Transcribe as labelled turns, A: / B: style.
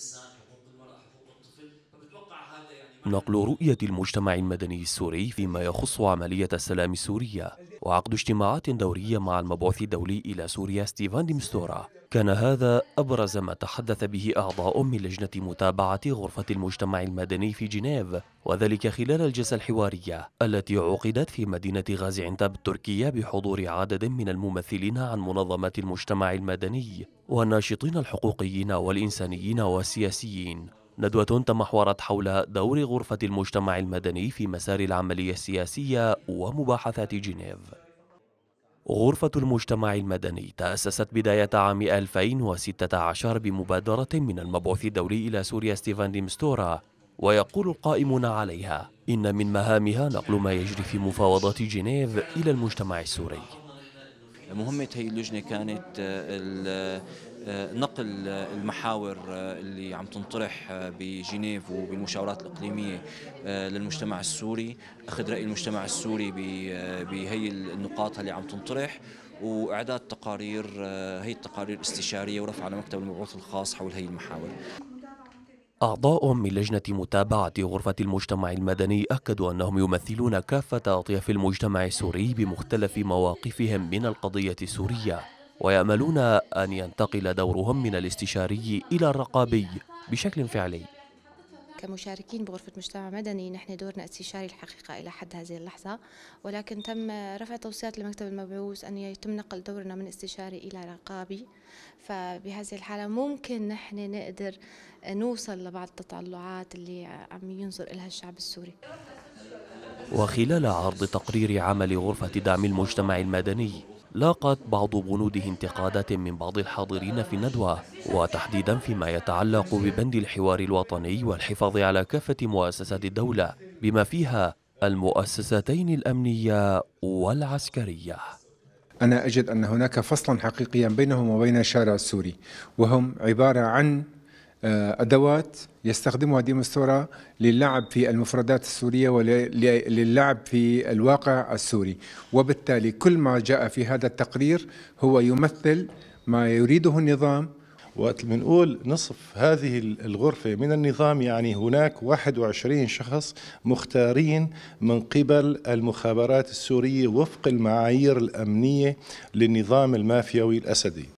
A: the Son نقل رؤية المجتمع المدني السوري فيما يخص عملية السلام السورية وعقد اجتماعات دورية مع المبعوث الدولي إلى سوريا ستيفان ديمستورا كان هذا أبرز ما تحدث به أعضاء من لجنة متابعة غرفة المجتمع المدني في جنيف وذلك خلال الجلسة الحوارية التي عقدت في مدينة غازي عنتاب التركية بحضور عدد من الممثلين عن منظمات المجتمع المدني والناشطين الحقوقيين والإنسانيين والسياسيين ندوة تمحورت حول دور غرفة المجتمع المدني في مسار العملية السياسية ومباحثات جنيف غرفة المجتمع المدني تأسست بداية عام 2016 بمبادرة من المبعوث الدولي إلى سوريا ستيفان ديمستورا ويقول القائمون عليها إن من مهامها نقل ما يجري في مفاوضات جنيف إلى المجتمع السوري
B: مهمة هي اللجنة كانت آه، آه، نقل آه، المحاور اللي عم تنطرح بجنيف وبالمشاورات الإقليمية للمجتمع السوري أخذ رأي المجتمع السوري بهي النقاط اللي عم تنطرح واعداد تقارير هي التقارير استشاريه ورفعها لمكتب المبعوث الخاص حول هي المحاور
A: أعضاء من لجنة متابعة غرفة المجتمع المدني أكدوا أنهم يمثلون كافة أطياف المجتمع السوري بمختلف مواقفهم من القضية السورية ويأملون أن ينتقل دورهم من الاستشاري إلى الرقابي بشكل فعلي
C: كمشاركين بغرفة مجتمع مدني نحن دورنا استشاري الحقيقة إلى حد هذه اللحظة ولكن تم رفع توصيات لمكتب المبعوث أن يتم نقل دورنا من استشاري إلى رقابي فبهذه الحالة ممكن نحن نقدر نوصل لبعض التطلعات اللي عم ينظر إلها الشعب السوري
A: وخلال عرض تقرير عمل غرفة دعم المجتمع المدني لاقت بعض بنوده انتقادات من بعض الحاضرين في الندوة وتحديدا فيما يتعلق ببند الحوار الوطني والحفاظ على كافة مؤسسات الدولة بما فيها المؤسستين الأمنية والعسكرية
D: أنا أجد أن هناك فصلا حقيقيا بينهم وبين الشارع السوري وهم عبارة عن آه، ادوات يستخدمها ديمستورا للعب في المفردات السوريه وللعب في الواقع السوري وبالتالي كل ما جاء في هذا التقرير هو يمثل ما يريده النظام وقت بنقول نصف هذه الغرفة من النظام يعني هناك 21 شخص مختارين من قبل المخابرات السورية وفق المعايير الأمنية للنظام المافيوي الأسدي